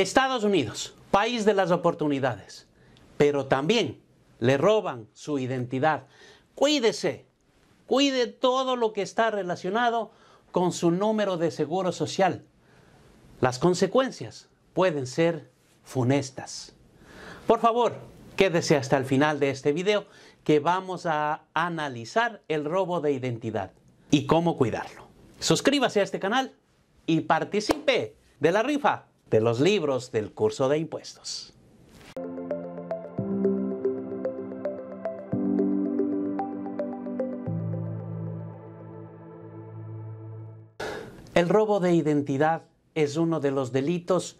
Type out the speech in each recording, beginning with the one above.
Estados Unidos, país de las oportunidades, pero también le roban su identidad. Cuídese, cuide todo lo que está relacionado con su número de seguro social. Las consecuencias pueden ser funestas. Por favor, quédese hasta el final de este video que vamos a analizar el robo de identidad y cómo cuidarlo. Suscríbase a este canal y participe de la rifa de los libros del curso de impuestos. El robo de identidad es uno de los delitos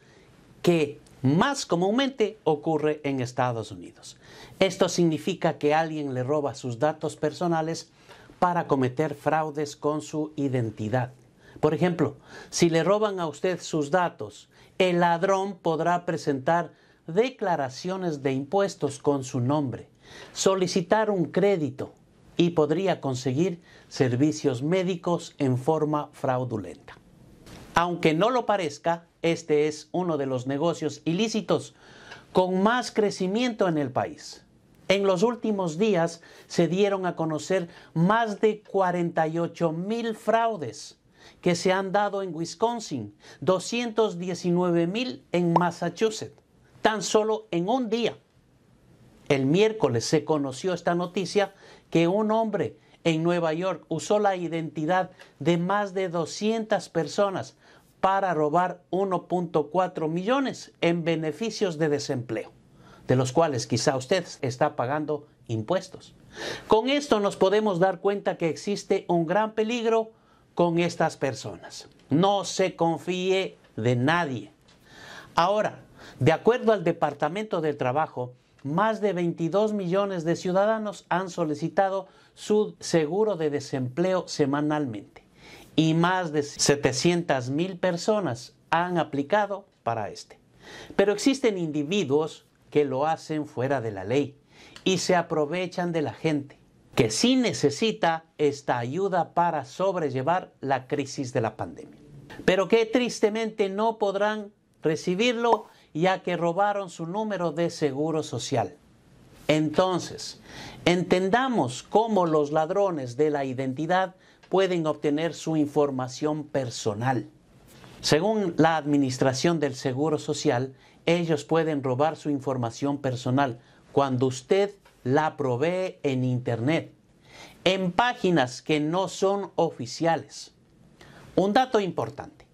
que más comúnmente ocurre en Estados Unidos. Esto significa que alguien le roba sus datos personales para cometer fraudes con su identidad. Por ejemplo, si le roban a usted sus datos, el ladrón podrá presentar declaraciones de impuestos con su nombre, solicitar un crédito y podría conseguir servicios médicos en forma fraudulenta. Aunque no lo parezca, este es uno de los negocios ilícitos con más crecimiento en el país. En los últimos días se dieron a conocer más de 48 mil fraudes que se han dado en Wisconsin, 219 mil en Massachusetts, tan solo en un día. El miércoles se conoció esta noticia que un hombre en Nueva York usó la identidad de más de 200 personas para robar 1.4 millones en beneficios de desempleo, de los cuales quizá usted está pagando impuestos. Con esto nos podemos dar cuenta que existe un gran peligro con estas personas. No se confíe de nadie. Ahora, de acuerdo al Departamento del Trabajo, más de 22 millones de ciudadanos han solicitado su seguro de desempleo semanalmente y más de 700 mil personas han aplicado para este. Pero existen individuos que lo hacen fuera de la ley y se aprovechan de la gente que sí necesita esta ayuda para sobrellevar la crisis de la pandemia, pero que tristemente no podrán recibirlo ya que robaron su número de seguro social. Entonces, entendamos cómo los ladrones de la identidad pueden obtener su información personal. Según la Administración del Seguro Social, ellos pueden robar su información personal cuando usted la provee en Internet, en páginas que no son oficiales. Un dato importante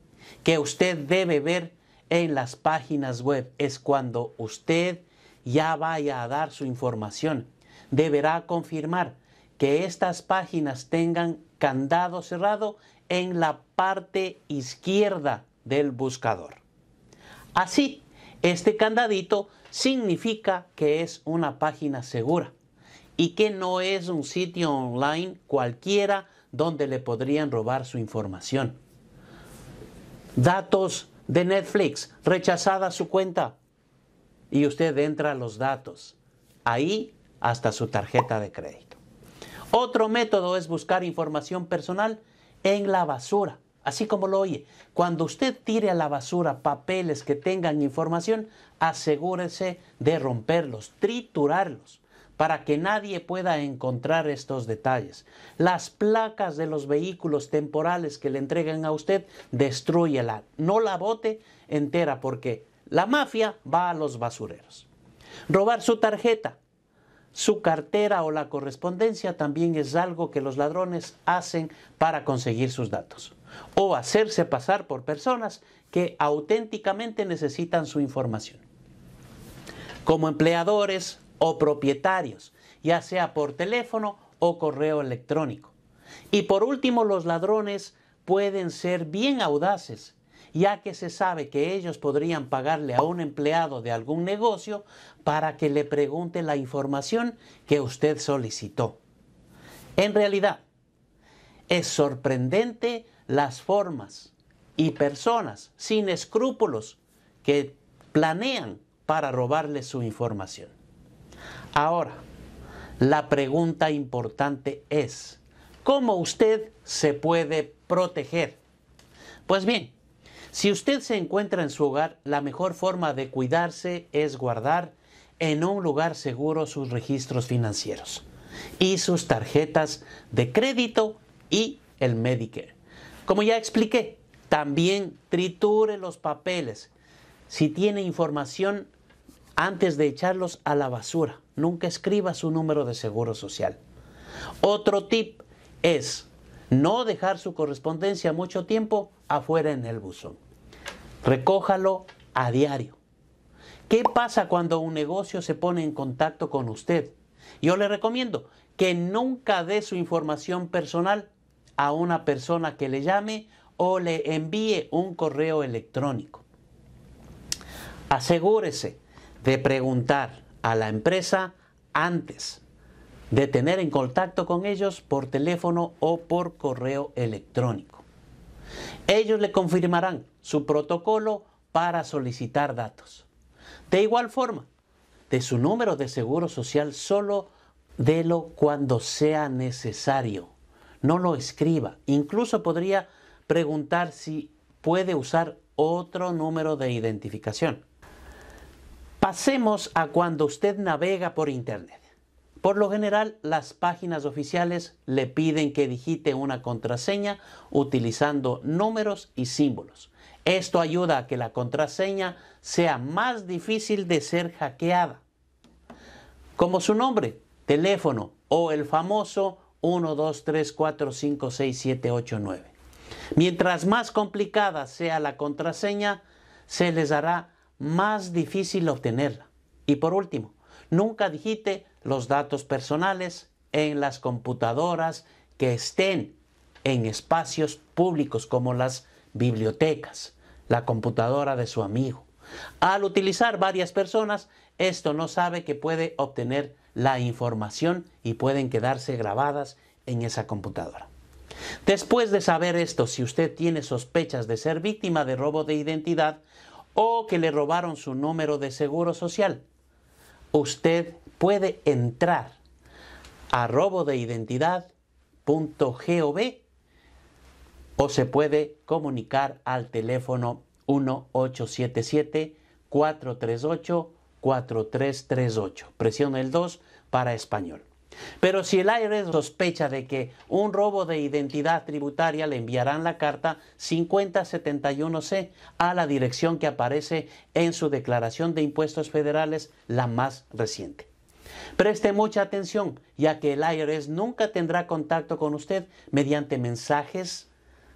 que usted debe ver en las páginas web es cuando usted ya vaya a dar su información. Deberá confirmar que estas páginas tengan candado cerrado en la parte izquierda del buscador. Así este candadito significa que es una página segura y que no es un sitio online cualquiera donde le podrían robar su información. Datos de Netflix, rechazada su cuenta y usted entra a los datos, ahí hasta su tarjeta de crédito. Otro método es buscar información personal en la basura. Así como lo oye, cuando usted tire a la basura papeles que tengan información, asegúrese de romperlos, triturarlos, para que nadie pueda encontrar estos detalles. Las placas de los vehículos temporales que le entreguen a usted, destruyela, no la bote entera, porque la mafia va a los basureros. Robar su tarjeta, su cartera o la correspondencia también es algo que los ladrones hacen para conseguir sus datos o hacerse pasar por personas que auténticamente necesitan su información. Como empleadores o propietarios, ya sea por teléfono o correo electrónico. Y por último, los ladrones pueden ser bien audaces, ya que se sabe que ellos podrían pagarle a un empleado de algún negocio para que le pregunte la información que usted solicitó. En realidad, es sorprendente las formas y personas sin escrúpulos que planean para robarle su información. Ahora, la pregunta importante es, ¿cómo usted se puede proteger? Pues bien, si usted se encuentra en su hogar, la mejor forma de cuidarse es guardar en un lugar seguro sus registros financieros y sus tarjetas de crédito y el Medicare. Como ya expliqué, también triture los papeles. Si tiene información, antes de echarlos a la basura, nunca escriba su número de seguro social. Otro tip es no dejar su correspondencia mucho tiempo afuera en el buzón. Recójalo a diario. ¿Qué pasa cuando un negocio se pone en contacto con usted? Yo le recomiendo que nunca dé su información personal a una persona que le llame o le envíe un correo electrónico. Asegúrese de preguntar a la empresa antes de tener en contacto con ellos por teléfono o por correo electrónico. Ellos le confirmarán su protocolo para solicitar datos. De igual forma, de su número de seguro social solo délo cuando sea necesario no lo escriba. Incluso podría preguntar si puede usar otro número de identificación. Pasemos a cuando usted navega por Internet. Por lo general, las páginas oficiales le piden que digite una contraseña utilizando números y símbolos. Esto ayuda a que la contraseña sea más difícil de ser hackeada. Como su nombre, teléfono o el famoso 1, 2, 3, 4, 5, 6, 7, 8, 9. Mientras más complicada sea la contraseña, se les hará más difícil obtenerla. Y por último, nunca digite los datos personales en las computadoras que estén en espacios públicos como las bibliotecas, la computadora de su amigo. Al utilizar varias personas, esto no sabe que puede obtener la información y pueden quedarse grabadas en esa computadora. Después de saber esto, si usted tiene sospechas de ser víctima de robo de identidad o que le robaron su número de seguro social, usted puede entrar a robodeidentidad.gov o se puede comunicar al teléfono 1877 438 4338. Presiona el 2 para español. Pero si el IRS sospecha de que un robo de identidad tributaria, le enviarán la carta 5071C a la dirección que aparece en su declaración de impuestos federales, la más reciente. Preste mucha atención, ya que el IRS nunca tendrá contacto con usted mediante mensajes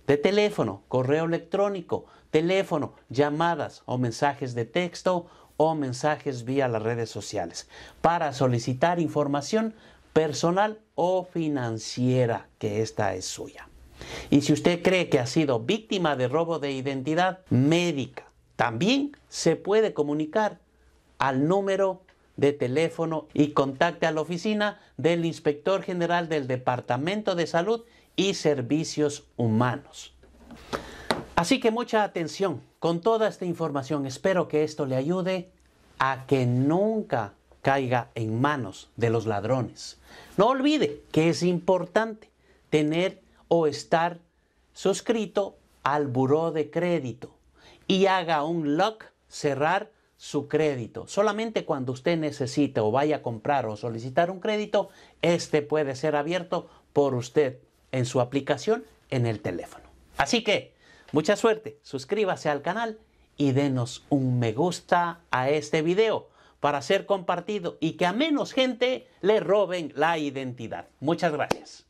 de teléfono, correo electrónico, teléfono, llamadas o mensajes de texto o mensajes vía las redes sociales para solicitar información personal o financiera, que esta es suya. Y si usted cree que ha sido víctima de robo de identidad médica, también se puede comunicar al número de teléfono y contacte a la oficina del Inspector General del Departamento de Salud y Servicios Humanos. Así que mucha atención con toda esta información. Espero que esto le ayude a que nunca caiga en manos de los ladrones. No olvide que es importante tener o estar suscrito al buró de crédito y haga un lock, cerrar su crédito. Solamente cuando usted necesite o vaya a comprar o solicitar un crédito, este puede ser abierto por usted en su aplicación en el teléfono. Así que Mucha suerte, suscríbase al canal y denos un me gusta a este video para ser compartido y que a menos gente le roben la identidad. Muchas gracias.